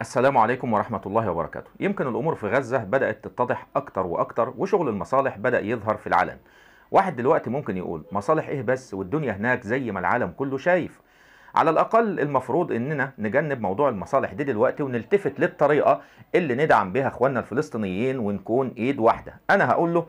السلام عليكم ورحمة الله وبركاته يمكن الأمور في غزة بدأت تتضح أكتر وأكتر وشغل المصالح بدأ يظهر في العلن واحد دلوقتي ممكن يقول مصالح إيه بس والدنيا هناك زي ما العالم كله شايف على الأقل المفروض إننا نجنب موضوع المصالح دي دلوقتي ونلتفت للطريقة اللي ندعم بها إخواننا الفلسطينيين ونكون إيد واحدة أنا هقول له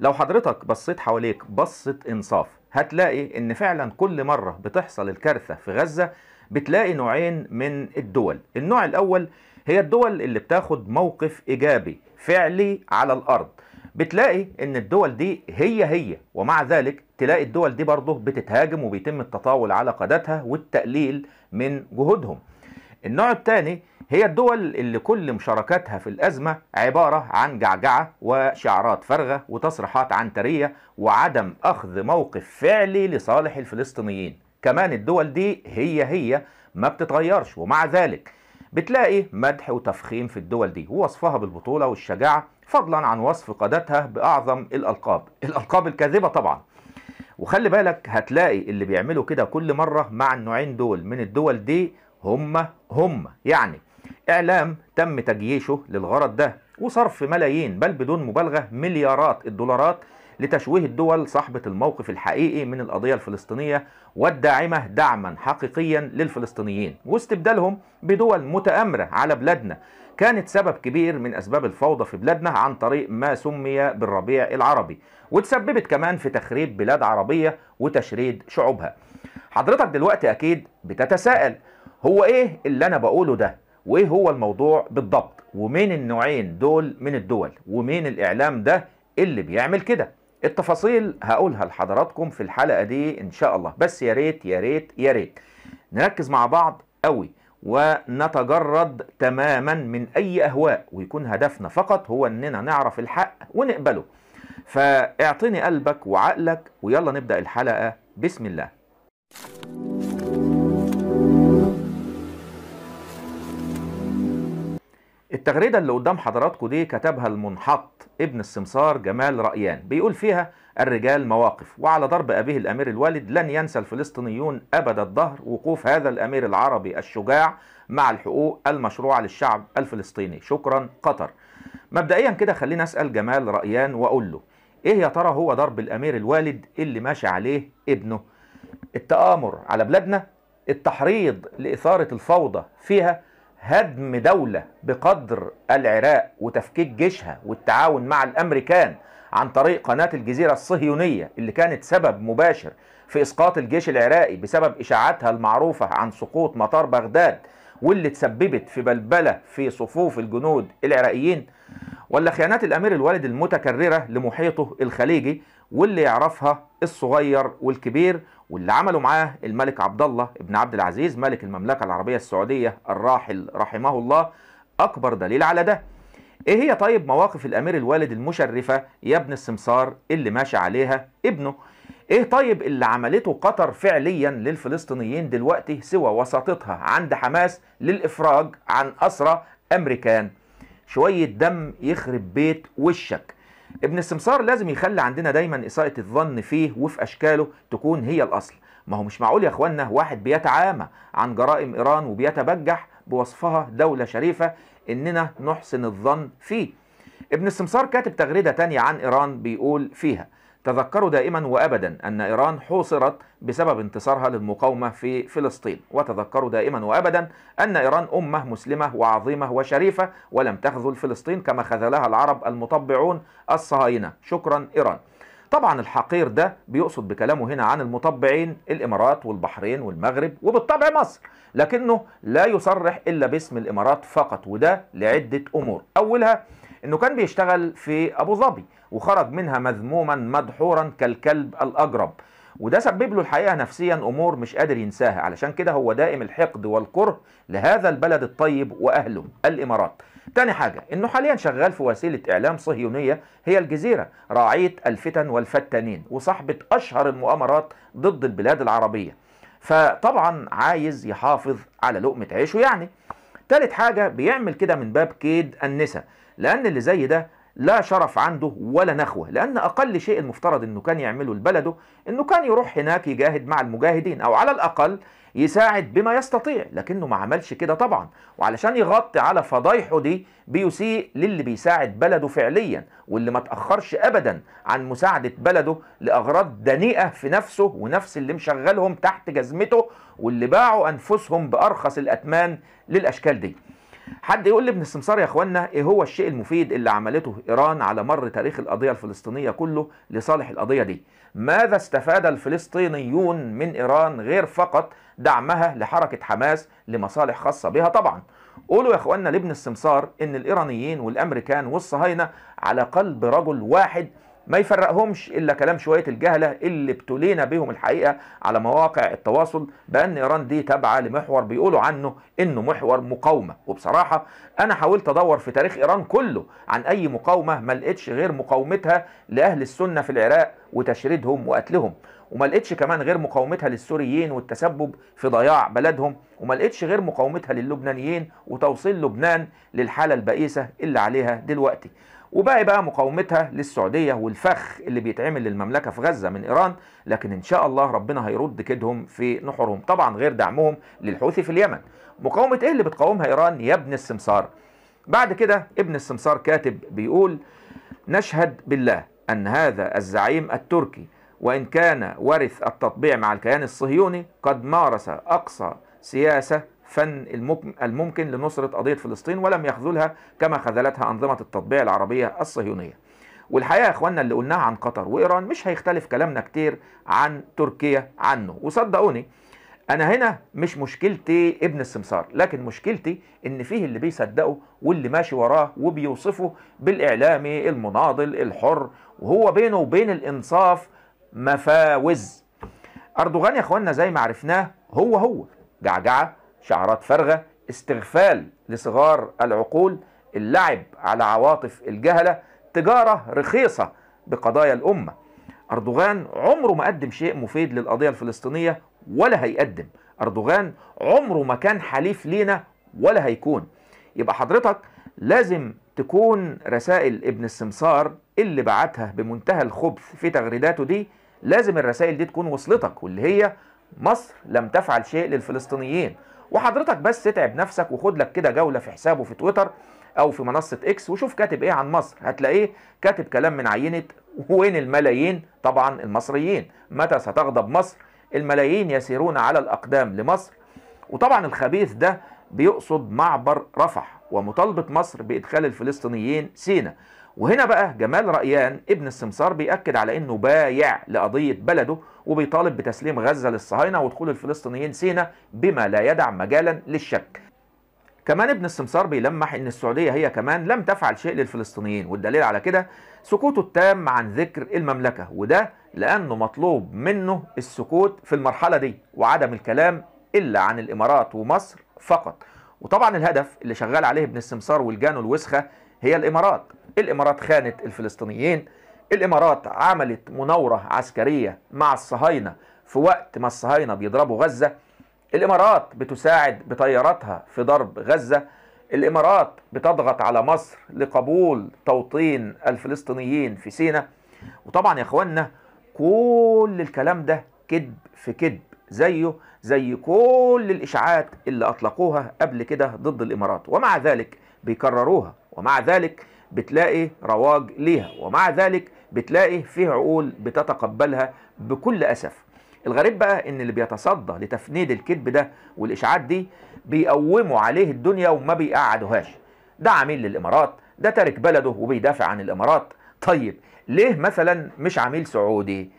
لو حضرتك بصيت حواليك بصة إنصاف هتلاقي إن فعلا كل مرة بتحصل الكارثة في غزة بتلاقي نوعين من الدول النوع الأول هي الدول اللي بتاخد موقف إيجابي فعلي على الأرض بتلاقي ان الدول دي هي هي ومع ذلك تلاقي الدول دي برضه بتتهاجم وبيتم التطاول على قادتها والتقليل من جهودهم النوع الثاني هي الدول اللي كل مشاركاتها في الأزمة عبارة عن جعجعة وشعارات فارغة وتصريحات عنترية وعدم أخذ موقف فعلي لصالح الفلسطينيين كمان الدول دي هي هي ما بتتغيرش ومع ذلك بتلاقي مدح وتفخيم في الدول دي ووصفها بالبطولة والشجاعة فضلا عن وصف قادتها بأعظم الألقاب الألقاب الكاذبة طبعا وخلي بالك هتلاقي اللي بيعملوا كده كل مرة مع النوعين دول من الدول دي هم هم يعني إعلام تم تجييشه للغرض ده وصرف ملايين بل بدون مبالغة مليارات الدولارات لتشويه الدول صاحبة الموقف الحقيقي من القضية الفلسطينية والداعمة دعما حقيقيا للفلسطينيين واستبدالهم بدول متآمرة على بلادنا كانت سبب كبير من أسباب الفوضى في بلادنا عن طريق ما سمي بالربيع العربي وتسببت كمان في تخريب بلاد عربية وتشريد شعوبها حضرتك دلوقتي أكيد بتتساءل هو إيه اللي أنا بقوله ده وايه هو الموضوع بالضبط ومين النوعين دول من الدول ومين الاعلام ده اللي بيعمل كده التفاصيل هقولها لحضراتكم في الحلقه دي ان شاء الله بس يا ريت يا ريت يا ريت نركز مع بعض قوي ونتجرد تماما من اي اهواء ويكون هدفنا فقط هو اننا نعرف الحق ونقبله فاعطيني قلبك وعقلك ويلا نبدا الحلقه بسم الله التغريده اللي قدام حضراتكم دي كتبها المنحط ابن السمسار جمال رأيان بيقول فيها الرجال مواقف وعلى ضرب أبيه الأمير الوالد لن ينسى الفلسطينيون أبد الدهر وقوف هذا الأمير العربي الشجاع مع الحقوق المشروعة للشعب الفلسطيني شكرا قطر مبدئيا كده خلينا أسأل جمال رأيان وأقول له إيه يا ترى هو ضرب الأمير الوالد اللي ماشي عليه ابنه التآمر على بلادنا التحريض لإثارة الفوضى فيها هدم دولة بقدر العراق وتفكيك جيشها والتعاون مع الأمريكان عن طريق قناة الجزيرة الصهيونية اللي كانت سبب مباشر في إسقاط الجيش العراقي بسبب إشاعاتها المعروفة عن سقوط مطار بغداد واللي تسببت في بلبلة في صفوف الجنود العراقيين ولا خيانات الأمير الوالد المتكررة لمحيطه الخليجي واللي يعرفها الصغير والكبير واللي عمله معاه الملك عبد الله بن عبد العزيز ملك المملكة العربية السعودية الراحل رحمه الله أكبر دليل على ده ايه هي طيب مواقف الامير الوالد المشرفة يا ابن السمسار اللي ماشي عليها ابنه ايه طيب اللي عملته قطر فعليا للفلسطينيين دلوقتي سوى وساطتها عند حماس للافراج عن اسرى امريكان شوية دم يخرب بيت وشك ابن السمسار لازم يخلي عندنا دايما إساءة الظن فيه وفي أشكاله تكون هي الأصل ما هو مش معقول يا اخوانا واحد بيتعامى عن جرائم إيران وبيتبجح بوصفها دولة شريفة إننا نحسن الظن فيه ابن السمسار كاتب تغريدة تانية عن إيران بيقول فيها تذكروا دائما وابدا ان ايران حوصرت بسبب انتصارها للمقاومه في فلسطين، وتذكروا دائما وابدا ان ايران امه مسلمه وعظيمه وشريفه ولم تخذل فلسطين كما خذلها العرب المطبعون الصهاينه، شكرا ايران. طبعا الحقير ده بيقصد بكلامه هنا عن المطبعين الامارات والبحرين والمغرب وبالطبع مصر، لكنه لا يصرح الا باسم الامارات فقط وده لعده امور، اولها انه كان بيشتغل في ابو ظبي وخرج منها مذموما مدحورا كالكلب الاجرب وده سبب له الحقيقه نفسيا امور مش قادر ينساها علشان كده هو دائم الحقد والكره لهذا البلد الطيب واهله الامارات تاني حاجة انه حاليا شغال في وسيلة اعلام صهيونية هي الجزيرة راعية الفتن والفتانين وصاحبة اشهر المؤامرات ضد البلاد العربية فطبعا عايز يحافظ على لقمة عيشه يعني تالت حاجة بيعمل كده من باب كيد النسا لأن اللي زي ده لا شرف عنده ولا نخوة لأن أقل شيء المفترض أنه كان يعمله لبلده أنه كان يروح هناك يجاهد مع المجاهدين أو على الأقل يساعد بما يستطيع لكنه ما عملش كده طبعا وعلشان يغطي على فضايحه دي بيسيء للي بيساعد بلده فعليا واللي ما تأخرش أبدا عن مساعدة بلده لأغراض دنيئة في نفسه ونفس اللي مشغلهم تحت جزمته واللي باعوا أنفسهم بأرخص الأثمان للأشكال دي حد يقول لي ابن السمسار يا اخوانا ايه هو الشيء المفيد اللي عملته ايران على مر تاريخ القضيه الفلسطينيه كله لصالح القضيه دي ماذا استفاد الفلسطينيون من ايران غير فقط دعمها لحركه حماس لمصالح خاصه بها طبعا قولوا يا اخوانا لابن السمسار ان الايرانيين والامريكان والصهاينه على قلب رجل واحد ما يفرقهمش الا كلام شويه الجهله اللي ابتلينا بهم الحقيقه على مواقع التواصل بان ايران دي تابعه لمحور بيقولوا عنه انه محور مقاومه وبصراحه انا حاولت ادور في تاريخ ايران كله عن اي مقاومه ما لقيتش غير مقاومتها لاهل السنه في العراق وتشريدهم وقتلهم وما لقيتش كمان غير مقاومتها للسوريين والتسبب في ضياع بلدهم وما لقيتش غير مقاومتها للبنانيين وتوصيل لبنان للحاله البائسه اللي عليها دلوقتي وباقي بقى مقاومتها للسعودية والفخ اللي بيتعمل للمملكة في غزة من إيران لكن إن شاء الله ربنا هيرد كيدهم في نحورهم طبعا غير دعمهم للحوثي في اليمن مقاومة إيه اللي بتقاومها إيران يا ابن السمسار بعد كده ابن السمسار كاتب بيقول نشهد بالله أن هذا الزعيم التركي وإن كان ورث التطبيع مع الكيان الصهيوني قد مارس أقصى سياسة فن الممكن لنصرة قضية فلسطين ولم يخذلها كما خذلتها أنظمة التطبيع العربية الصهيونية والحقيقة يا إخواننا اللي قلناها عن قطر وإيران مش هيختلف كلامنا كتير عن تركيا عنه وصدقوني أنا هنا مش مشكلتي ابن السمسار لكن مشكلتي إن فيه اللي بيصدقه واللي ماشي وراه وبيوصفه بالإعلامي المناضل الحر وهو بينه وبين الإنصاف مفاوز أردوغان يا إخواننا زي ما عرفناه هو هو جعجعة شعارات فارغة استغفال لصغار العقول اللعب على عواطف الجهلة تجارة رخيصة بقضايا الأمة أردوغان عمره ما قدم شيء مفيد للقضية الفلسطينية ولا هيقدم أردوغان عمره ما كان حليف لينا ولا هيكون يبقى حضرتك لازم تكون رسائل ابن السمسار اللي بعتها بمنتهى الخبث في تغريداته دي لازم الرسائل دي تكون وصلتك واللي هي مصر لم تفعل شيء للفلسطينيين وحضرتك بس اتعب نفسك وخد لك كده جوله في حسابه في تويتر او في منصه اكس وشوف كاتب ايه عن مصر هتلاقيه كاتب كلام من عينه وين الملايين طبعا المصريين متى ستغضب مصر الملايين يسيرون على الاقدام لمصر وطبعا الخبيث ده بيقصد معبر رفح ومطالبه مصر بادخال الفلسطينيين سينا وهنا بقى جمال رأيان ابن السمسار بيأكد على انه بايع لقضية بلده وبيطالب بتسليم غزة للصهاينة ودخول الفلسطينيين سينا بما لا يدع مجالا للشك كمان ابن السمسار بيلمح ان السعودية هي كمان لم تفعل شيء للفلسطينيين والدليل على كده سكوته التام عن ذكر المملكة وده لانه مطلوب منه السكوت في المرحلة دي وعدم الكلام الا عن الامارات ومصر فقط وطبعا الهدف اللي شغال عليه ابن السمسار والجان الوسخه هي الامارات الامارات خانت الفلسطينيين الامارات عملت مناوره عسكريه مع الصهاينه في وقت ما الصهاينه بيضربوا غزه الامارات بتساعد بطياراتها في ضرب غزه الامارات بتضغط على مصر لقبول توطين الفلسطينيين في سينا وطبعا يا اخوانا كل الكلام ده كذب في كذب زيه زي كل الإشاعات اللي أطلقوها قبل كده ضد الإمارات ومع ذلك بيكرروها ومع ذلك بتلاقي رواج ليها ومع ذلك بتلاقي فيه عقول بتتقبلها بكل أسف الغريب بقى ان اللي بيتصدى لتفنيد الكذب ده والاشاعات دي بيقوموا عليه الدنيا وما بيقعدوهاش ده عميل للامارات ده تارك بلده وبيدافع عن الامارات طيب ليه مثلا مش عميل سعودي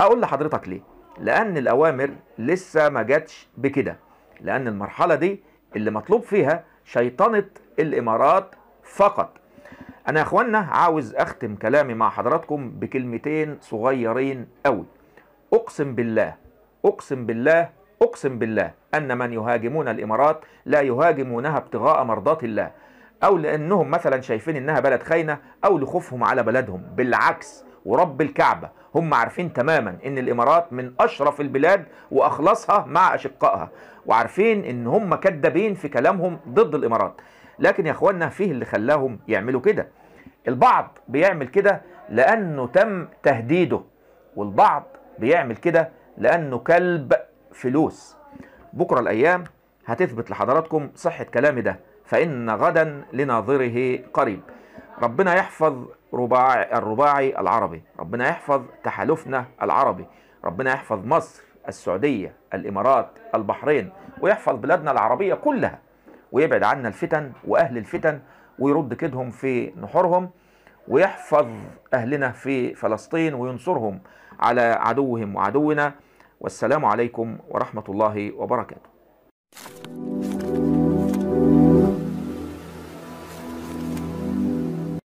اقول لحضرتك ليه لأن الأوامر لسه ما جاتش بكده لأن المرحلة دي اللي مطلوب فيها شيطنة الإمارات فقط أنا يا أخوانا عاوز أختم كلامي مع حضراتكم بكلمتين صغيرين قوي أقسم بالله أقسم بالله أقسم بالله أن من يهاجمون الإمارات لا يهاجمونها ابتغاء مرضات الله أو لأنهم مثلا شايفين إنها بلد خاينة أو لخوفهم على بلدهم بالعكس ورب الكعبة هم عارفين تماما ان الامارات من اشرف البلاد واخلصها مع اشقائها وعارفين ان هم كدابين في كلامهم ضد الامارات لكن يا اخوانا فيه اللي خلاهم يعملوا كده البعض بيعمل كده لانه تم تهديده والبعض بيعمل كده لانه كلب فلوس بكره الايام هتثبت لحضراتكم صحه كلامي ده فان غدا لناظره قريب ربنا يحفظ رباعي الرباعي العربي ربنا يحفظ تحالفنا العربي ربنا يحفظ مصر السعودية الإمارات البحرين ويحفظ بلادنا العربية كلها ويبعد عنا الفتن وأهل الفتن ويرد كيدهم في نحورهم ويحفظ أهلنا في فلسطين وينصرهم على عدوهم وعدونا والسلام عليكم ورحمة الله وبركاته